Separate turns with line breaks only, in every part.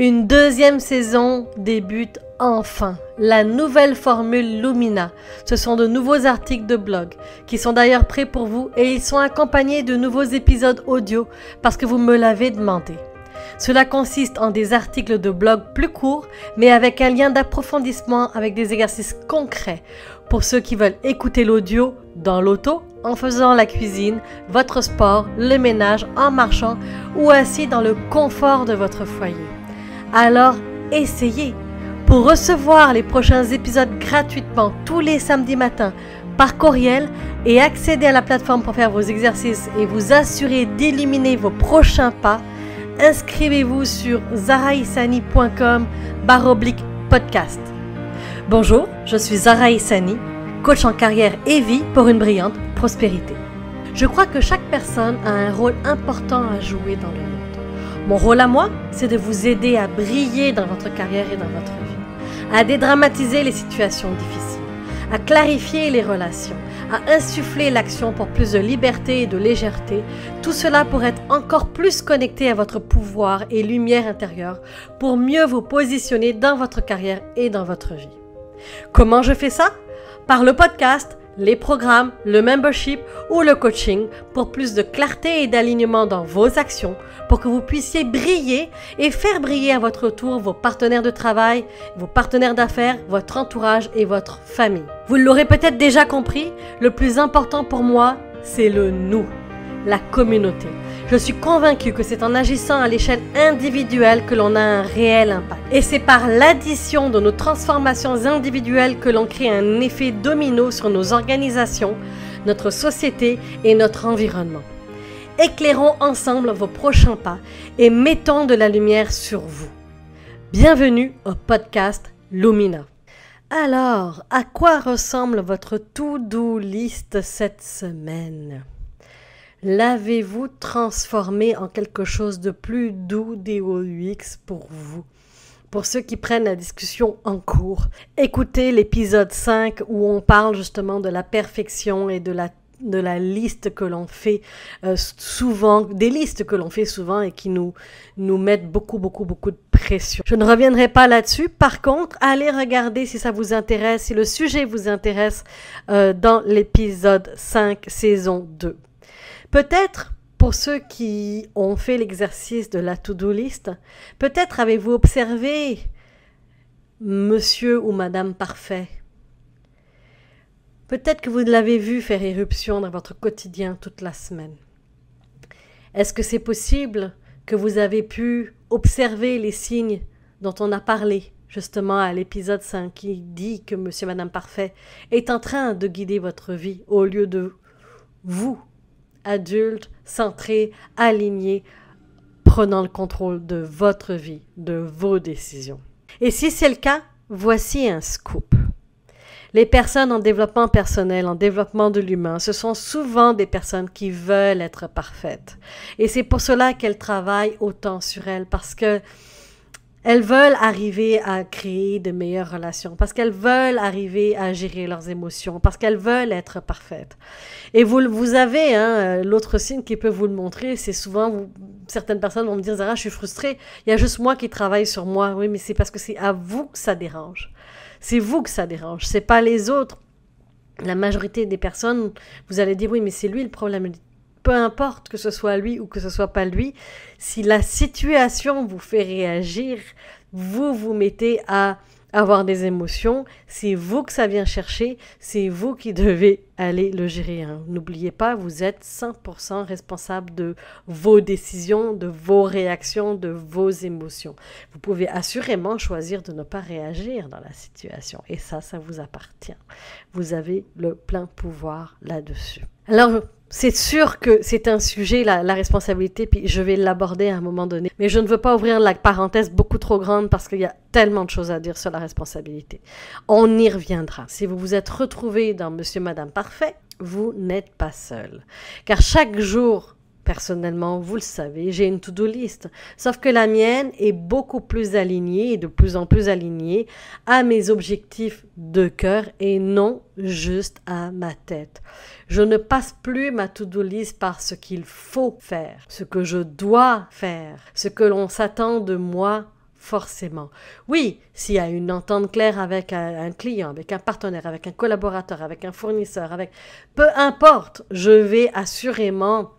Une deuxième saison débute enfin. La nouvelle formule Lumina. Ce sont de nouveaux articles de blog qui sont d'ailleurs prêts pour vous et ils sont accompagnés de nouveaux épisodes audio parce que vous me l'avez demandé. Cela consiste en des articles de blog plus courts, mais avec un lien d'approfondissement avec des exercices concrets pour ceux qui veulent écouter l'audio dans l'auto, en faisant la cuisine, votre sport, le ménage, en marchant ou assis dans le confort de votre foyer. Alors essayez. Pour recevoir les prochains épisodes gratuitement tous les samedis matins par courriel et accéder à la plateforme pour faire vos exercices et vous assurer d'éliminer vos prochains pas, inscrivez-vous sur zaraisani.com baroblique podcast. Bonjour, je suis Zara coach en carrière et vie pour une brillante prospérité. Je crois que chaque personne a un rôle important à jouer dans le monde. Mon rôle à moi, c'est de vous aider à briller dans votre carrière et dans votre vie, à dédramatiser les situations difficiles, à clarifier les relations, à insuffler l'action pour plus de liberté et de légèreté, tout cela pour être encore plus connecté à votre pouvoir et lumière intérieure pour mieux vous positionner dans votre carrière et dans votre vie. Comment je fais ça Par le podcast les programmes, le membership ou le coaching pour plus de clarté et d'alignement dans vos actions pour que vous puissiez briller et faire briller à votre tour vos partenaires de travail, vos partenaires d'affaires, votre entourage et votre famille. Vous l'aurez peut-être déjà compris, le plus important pour moi, c'est le nous, la communauté. Je suis convaincu que c'est en agissant à l'échelle individuelle que l'on a un réel impact. Et c'est par l'addition de nos transformations individuelles que l'on crée un effet domino sur nos organisations, notre société et notre environnement. Éclairons ensemble vos prochains pas et mettons de la lumière sur vous. Bienvenue au podcast Lumina. Alors, à quoi ressemble votre to doux list cette semaine L'avez-vous transformé en quelque chose de plus doux OUX pour vous? Pour ceux qui prennent la discussion en cours, écoutez l'épisode 5 où on parle justement de la perfection et de la de la liste que l'on fait euh, souvent, des listes que l'on fait souvent et qui nous, nous mettent beaucoup, beaucoup, beaucoup de pression. Je ne reviendrai pas là-dessus. Par contre, allez regarder si ça vous intéresse, si le sujet vous intéresse euh, dans l'épisode 5, saison 2. Peut-être pour ceux qui ont fait l'exercice de la to-do list, peut-être avez-vous observé monsieur ou madame parfait. Peut-être que vous l'avez vu faire éruption dans votre quotidien toute la semaine. Est-ce que c'est possible que vous avez pu observer les signes dont on a parlé justement à l'épisode 5 qui dit que monsieur madame parfait est en train de guider votre vie au lieu de vous adulte, centré, aligné, prenant le contrôle de votre vie, de vos décisions. Et si c'est le cas, voici un scoop. Les personnes en développement personnel, en développement de l'humain, ce sont souvent des personnes qui veulent être parfaites. Et c'est pour cela qu'elles travaillent autant sur elles, parce que elles veulent arriver à créer de meilleures relations parce qu'elles veulent arriver à gérer leurs émotions, parce qu'elles veulent être parfaites. Et vous, vous avez hein, l'autre signe qui peut vous le montrer, c'est souvent certaines personnes vont me dire Zara, je suis frustrée, il y a juste moi qui travaille sur moi. Oui, mais c'est parce que c'est à vous que ça dérange. C'est vous que ça dérange, c'est pas les autres. La majorité des personnes, vous allez dire oui, mais c'est lui le problème peu importe que ce soit lui ou que ce soit pas lui, si la situation vous fait réagir, vous vous mettez à avoir des émotions, c'est vous que ça vient chercher, c'est vous qui devez aller le gérer. Hein. N'oubliez pas, vous êtes 100% responsable de vos décisions, de vos réactions, de vos émotions. Vous pouvez assurément choisir de ne pas réagir dans la situation et ça, ça vous appartient. Vous avez le plein pouvoir là-dessus. Alors, c'est sûr que c'est un sujet, la, responsabilité, puis je vais l'aborder à un moment donné. Mais je ne veux pas ouvrir la parenthèse beaucoup trop grande parce qu'il y a tellement de choses à dire sur la responsabilité. On y reviendra. Si vous vous êtes retrouvé dans Monsieur, Madame Parfait, vous n'êtes pas seul. Car chaque jour Personnellement, vous le savez, j'ai une to-do list. Sauf que la mienne est beaucoup plus alignée et de plus en plus alignée à mes objectifs de cœur et non juste à ma tête. Je ne passe plus ma to-do list par ce qu'il faut faire, ce que je dois faire, ce que l'on s'attend de moi forcément. Oui, s'il y a une entente claire avec un, un, client, avec un partenaire, avec un collaborateur, avec un fournisseur, avec peu importe, je vais assurément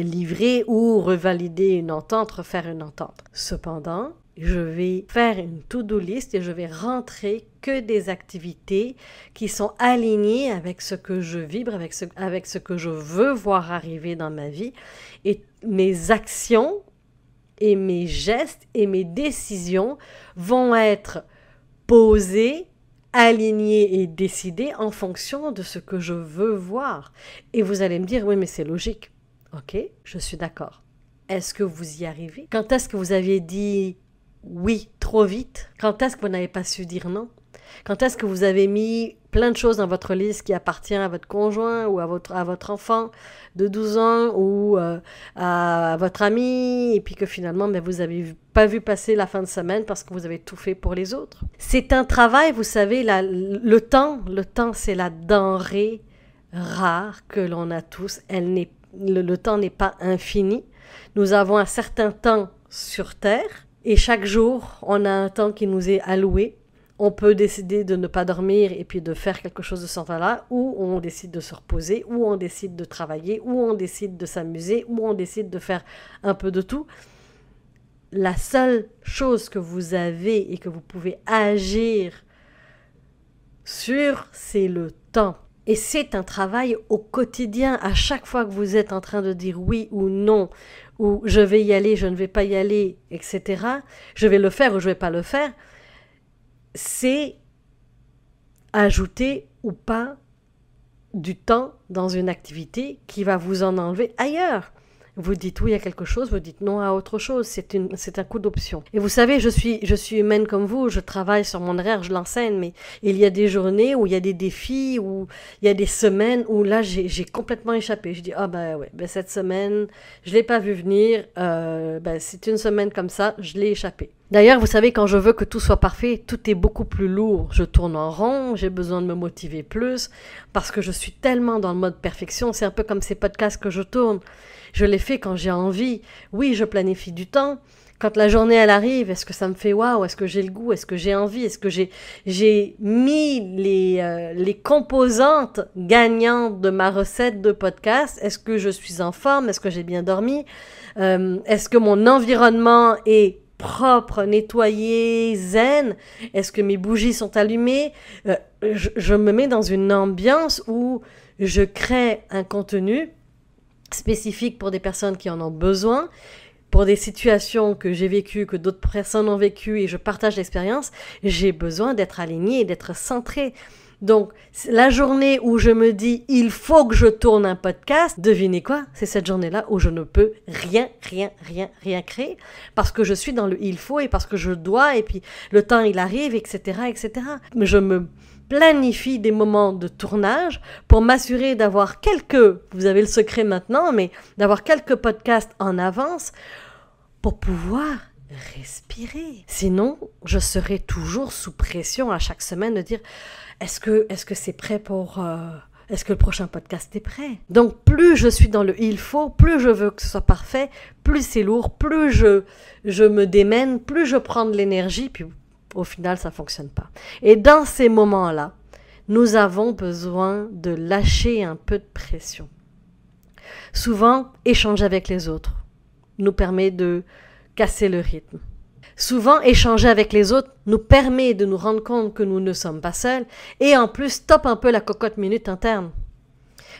livrer ou revalider une entente, refaire une entente. Cependant, je vais faire une to-do list et je vais rentrer que des activités qui sont alignées avec ce que je vibre, avec ce, avec ce que je veux voir arriver dans ma vie. Et mes actions et mes gestes et mes décisions vont être posées, alignées et décidées en fonction de ce que je veux voir. Et vous allez me dire, oui, mais c'est logique. Ok, je suis d'accord. Est-ce que vous y arrivez Quand est-ce que vous aviez dit oui trop vite Quand est-ce que vous n'avez pas su dire non Quand est-ce que vous avez mis plein de choses dans votre liste qui appartient à votre conjoint ou à votre, à votre enfant de 12 ans ou euh, à, votre ami et puis que finalement ben, vous n'avez pas vu passer la fin de semaine parce que vous avez tout fait pour les autres. C'est un travail, vous savez, le temps, le temps c'est la denrée rare que l'on a tous. Elle n'est le, temps n'est pas infini. Nous avons un certain temps sur Terre et chaque jour, on a un temps qui nous est alloué. On peut décider de ne pas dormir et puis de faire quelque chose de ce temps-là, ou on décide de se reposer, ou on décide de travailler, ou on décide de s'amuser, ou on décide de faire un peu de tout. La seule chose que vous avez et que vous pouvez agir sur, c'est le temps. Et c'est un travail au quotidien, à chaque fois que vous êtes en train de dire oui ou non, ou je vais y aller, je ne vais pas y aller, etc., je vais le faire ou je ne vais pas le faire, c'est ajouter ou pas du temps dans une activité qui va vous en enlever ailleurs. Vous dites oui à quelque chose, vous dites non à autre chose. C'est une, c'est un coup d'option. Et vous savez, je suis, je suis humaine comme vous. Je travaille sur mon horaire, je l'enseigne, mais il y a des journées où il y a des défis, où il y a des semaines où là j'ai, complètement échappé. Je dis ah ben ouais, ben cette semaine je l'ai pas vu venir. Euh, ben c'est une semaine comme ça, je l'ai échappé. D'ailleurs, vous savez, quand je veux que tout soit parfait, tout est beaucoup plus lourd. Je tourne en rond, j'ai besoin de me motiver plus, parce que je suis tellement dans le mode perfection. C'est un peu comme ces podcasts que je tourne. Je les fais quand j'ai envie. Oui, je planifie du temps. Quand la journée, elle arrive, est-ce que ça me fait waouh Est-ce que j'ai le goût Est-ce que j'ai envie Est-ce que j'ai, j'ai mis les, euh, les composantes gagnantes de ma recette de podcast Est-ce que je suis en forme Est-ce que j'ai bien dormi euh, Est-ce que mon environnement est propre, nettoyé, zen Est-ce que mes bougies sont allumées euh, je, je, me mets dans une ambiance où je crée un contenu spécifique pour des personnes qui en ont besoin, pour des situations que j'ai vécues, que d'autres personnes ont vécues et je partage l'expérience. J'ai besoin d'être aligné, d'être centré. Donc, la journée où je me dis il faut que je tourne un podcast, devinez quoi C'est cette journée-là où je ne peux rien, rien, rien, rien créer parce que je suis dans le il faut et parce que je dois et puis le temps il arrive, etc., etc. Je me planifie des moments de tournage pour m'assurer d'avoir quelques, vous avez le secret maintenant, mais d'avoir quelques podcasts en avance pour pouvoir respirer. Sinon, je serai toujours sous pression à chaque semaine de dire est-ce que est que c'est prêt pour euh, est-ce que le prochain podcast est prêt Donc plus je suis dans le il faut, plus je veux que ce soit parfait, plus c'est lourd, plus je je me démène, plus je prends de l'énergie puis au final ça fonctionne pas. Et dans ces moments-là, nous avons besoin de lâcher un peu de pression. Souvent, échanger avec les autres nous permet de casser le rythme. Souvent, échanger avec les autres nous permet de nous rendre compte que nous ne sommes pas seuls et en plus stoppe un peu la cocotte minute interne.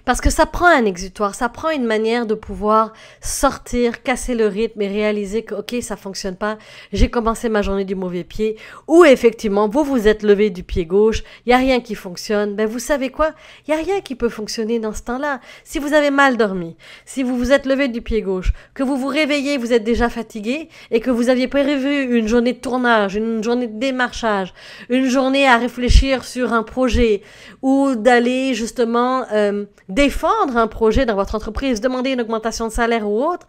Parce que ça prend un exutoire, ça prend une manière de pouvoir sortir, casser le rythme et réaliser que, ok, ça fonctionne pas, j'ai commencé ma journée du mauvais pied, ou effectivement, vous vous êtes levé du pied gauche, il n'y a rien qui fonctionne, ben vous savez quoi, il n'y a rien qui peut fonctionner dans ce temps-là. Si vous avez mal dormi, si vous vous êtes levé du pied gauche, que vous vous réveillez, vous êtes déjà fatigué, et que vous aviez prévu une journée de tournage, une journée de démarchage, une journée à réfléchir sur un projet, ou d'aller justement... Euh, défendre un projet dans votre entreprise, demander une augmentation de salaire ou autre,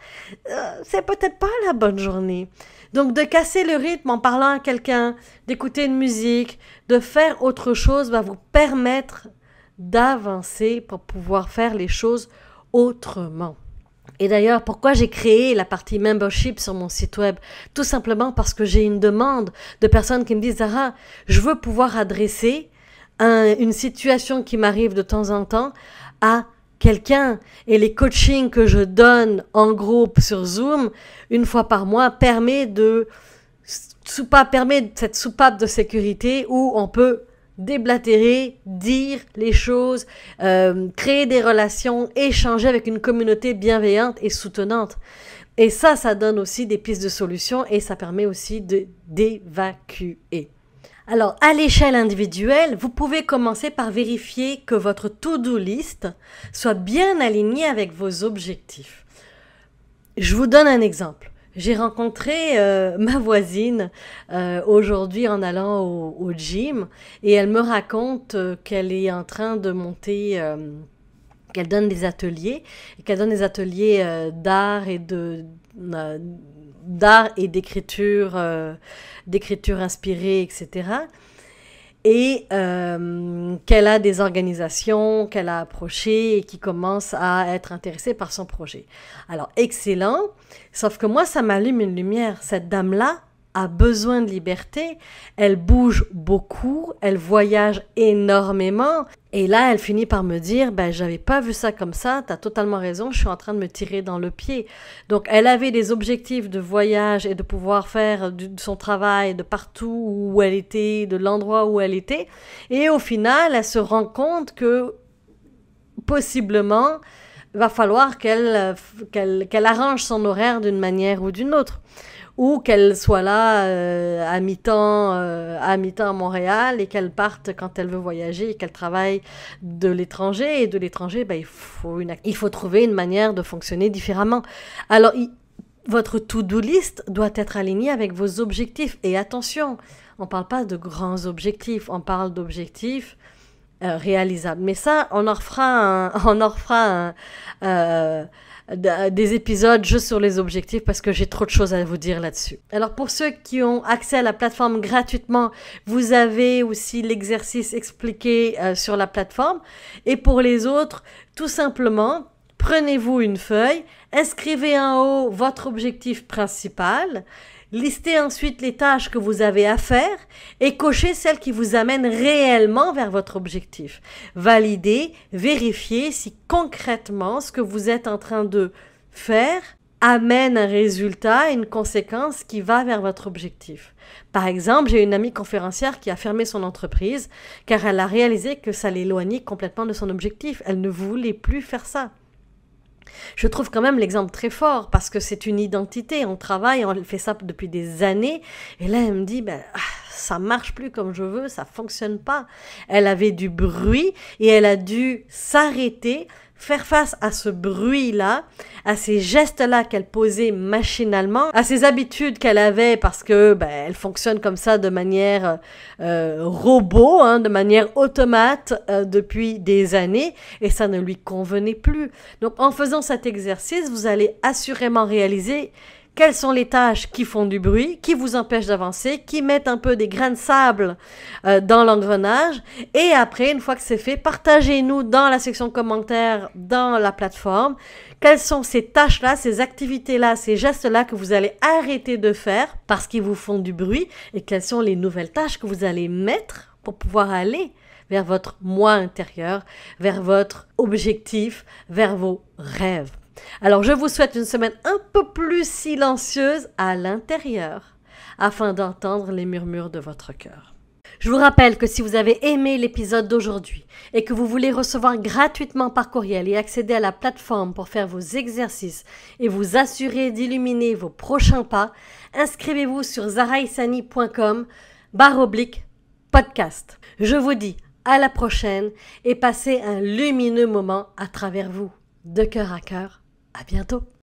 euh, c'est peut-être pas la bonne journée. Donc de casser le rythme en parlant à quelqu'un, d'écouter une musique, de faire autre chose va vous permettre d'avancer pour pouvoir faire les choses autrement. Et d'ailleurs, pourquoi j'ai créé la partie membership sur mon site web Tout simplement parce que j'ai une demande de personnes qui me disent ah je veux pouvoir adresser une situation qui m'arrive de temps en temps quelqu'un. Et les coachings que je donne en groupe sur Zoom, une fois par mois, permet de soupape, permet cette soupape de sécurité où on peut déblatérer, dire les choses, euh, créer des relations, échanger avec une communauté bienveillante et soutenante. Et ça, ça donne aussi des pistes de solutions et ça permet aussi de d'évacuer. Alors, à l'échelle individuelle, vous pouvez commencer par vérifier que votre to-do list soit bien alignée avec vos objectifs. Je vous donne un exemple. J'ai rencontré euh, ma voisine euh, aujourd'hui en allant au, gym et elle me raconte euh, qu'elle est en train de monter qu'elle donne des ateliers, qu'elle donne des ateliers euh, d'art et de euh, d'art et d'écriture, euh, d'écriture inspirée, etc. Et qu'elle a des organisations qu'elle a approchées et qui commencent à être intéressées par son projet. Alors excellent, sauf que moi ça m'allume une lumière. Cette dame là, a besoin de liberté, elle bouge beaucoup, elle voyage énormément. Et là, elle finit par me dire, ben, j'avais pas vu ça comme ça, t'as totalement raison, je suis en train de me tirer dans le pied. Donc, elle avait des objectifs de voyage et de pouvoir faire de son travail de partout où elle était, de l'endroit où elle était. Et au final, elle se rend compte que, possiblement, il va falloir euh, qu'elle, qu'elle arrange son horaire d'une manière ou d'une autre ou qu'elle soit là euh, à mi-temps euh, à mi-temps à Montréal et qu'elle parte quand elle veut voyager et qu'elle travaille de l'étranger et de l'étranger ben, il faut une il faut trouver une manière de fonctionner différemment. Alors votre to-do list doit être aligné avec vos objectifs et attention, on ne parle pas de grands objectifs, on parle d'objectifs euh, réalisables. Mais ça, on en refera on en refera un, euh, des épisodes juste sur les objectifs parce que j'ai trop de choses à vous dire là-dessus. Alors pour ceux qui ont accès à la plateforme gratuitement, vous avez aussi l'exercice expliqué euh, sur la plateforme. Et pour les autres, tout simplement, prenez-vous une feuille, inscrivez en haut votre objectif principal Listez ensuite les tâches que vous avez à faire et cochez celles qui vous amènent réellement vers votre objectif. Validez, vérifiez si concrètement ce que vous êtes en train de faire amène un résultat, une conséquence qui va vers votre objectif. Par exemple, j'ai une amie conférencière qui a fermé son entreprise car elle a réalisé que ça l'éloignait complètement de son objectif. Elle ne voulait plus faire ça. Je trouve quand même l'exemple très fort parce que c'est une identité. On travaille, on fait ça depuis des années. Et là, elle me dit, ça ben, ah, ça marche plus comme je veux, ça fonctionne pas. Elle avait du bruit et elle a dû s'arrêter, faire face à ce bruit-là, à ces gestes-là qu'elle posait machinalement, à ces habitudes qu'elle avait parce que ben, elle fonctionne comme ça de manière euh, robot, hein, de manière automate euh, depuis des années et ça ne lui convenait plus. Donc en faisant cet exercice, vous allez assurément réaliser quelles sont les tâches qui font du bruit, qui vous empêchent d'avancer, qui mettent un peu des grains de sable euh, dans l'engrenage. Et après, une fois que c'est fait, partagez-nous dans la section commentaires, dans la plateforme, quelles sont ces tâches-là, ces activités-là, ces gestes-là que vous allez arrêter de faire parce qu'ils vous font du bruit et quelles sont les nouvelles tâches que vous allez mettre pour pouvoir aller vers votre moi intérieur, vers votre objectif, vers vos rêves. Alors je vous souhaite une semaine un peu plus silencieuse à l'intérieur, afin d'entendre les murmures de votre cœur. Je vous rappelle que si vous avez aimé l'épisode d'aujourd'hui et que vous voulez recevoir gratuitement par courriel et accéder à la plateforme pour faire vos exercices et vous assurer d'illuminer vos prochains pas, inscrivez-vous sur zaraisani.com barre oblique podcast. Je vous dis à la prochaine et passez un lumineux moment à travers vous, de cœur à cœur. À bientôt